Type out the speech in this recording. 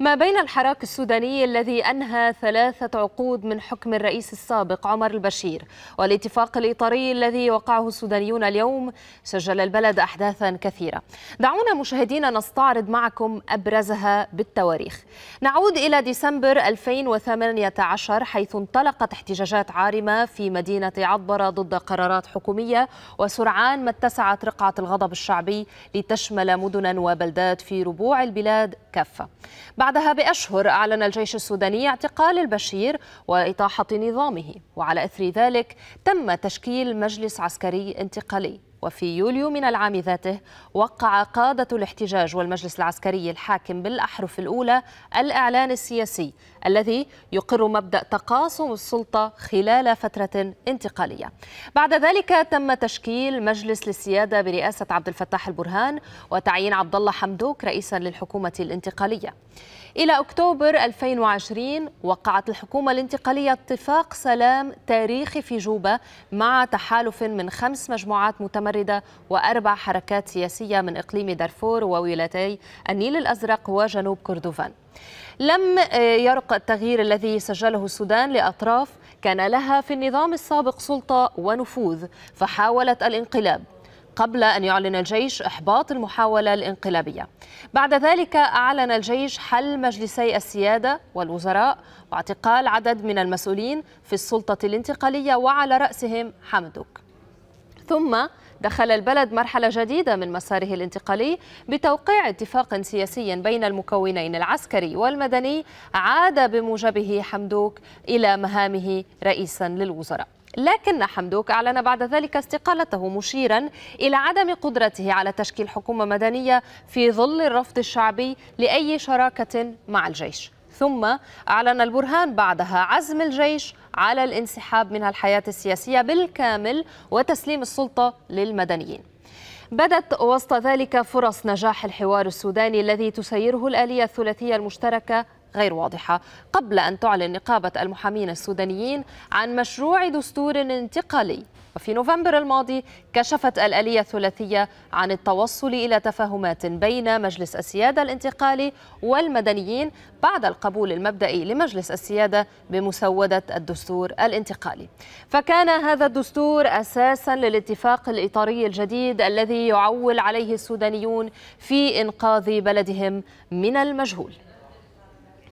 ما بين الحراك السوداني الذي أنهى ثلاثة عقود من حكم الرئيس السابق عمر البشير والاتفاق الإطاري الذي وقعه السودانيون اليوم سجل البلد أحداثا كثيرة دعونا مشاهدينا نستعرض معكم أبرزها بالتواريخ نعود إلى ديسمبر 2018 حيث انطلقت احتجاجات عارمة في مدينة عطبرة ضد قرارات حكومية وسرعان ما اتسعت رقعة الغضب الشعبي لتشمل مدنا وبلدات في ربوع البلاد كافة بعدها بأشهر أعلن الجيش السوداني اعتقال البشير وإطاحة نظامه وعلى إثر ذلك تم تشكيل مجلس عسكري انتقالي وفي يوليو من العام ذاته وقع قادة الاحتجاج والمجلس العسكري الحاكم بالأحرف الأولى الإعلان السياسي الذي يقر مبدأ تقاسم السلطة خلال فترة انتقالية بعد ذلك تم تشكيل مجلس للسيادة برئاسة عبد الفتاح البرهان وتعيين عبد الله حمدوك رئيسا للحكومة الانتقالية إلى أكتوبر 2020 وقعت الحكومة الانتقالية اتفاق سلام تاريخي في جوبة مع تحالف من خمس مجموعات متمردة وأربع حركات سياسية من إقليم دارفور وولايتي النيل الأزرق وجنوب كردفان لم آه، يرق التغيير الذي سجله السودان لأطراف كان لها في النظام السابق سلطة ونفوذ فحاولت الانقلاب قبل أن يعلن الجيش إحباط المحاولة الانقلابية بعد ذلك أعلن الجيش حل مجلسي السيادة والوزراء واعتقال عدد من المسؤولين في السلطة الانتقالية وعلى رأسهم حمدوك ثم دخل البلد مرحلة جديدة من مساره الانتقالي بتوقيع اتفاق سياسي بين المكونين العسكري والمدني عاد بموجبه حمدوك إلى مهامه رئيسا للوزراء لكن حمدوك أعلن بعد ذلك استقالته مشيرا إلى عدم قدرته على تشكيل حكومة مدنية في ظل الرفض الشعبي لأي شراكة مع الجيش ثم أعلن البرهان بعدها عزم الجيش على الانسحاب من الحياة السياسية بالكامل وتسليم السلطة للمدنيين بدت وسط ذلك فرص نجاح الحوار السوداني الذي تسيره الآلية الثلاثية المشتركة غير واضحة قبل أن تعلن نقابة المحامين السودانيين عن مشروع دستور انتقالي وفي نوفمبر الماضي كشفت الآلية الثلاثية عن التوصل إلى تفاهمات بين مجلس السيادة الانتقالي والمدنيين بعد القبول المبدئي لمجلس السيادة بمسودة الدستور الانتقالي فكان هذا الدستور أساسا للاتفاق الإطاري الجديد الذي يعول عليه السودانيون في إنقاذ بلدهم من المجهول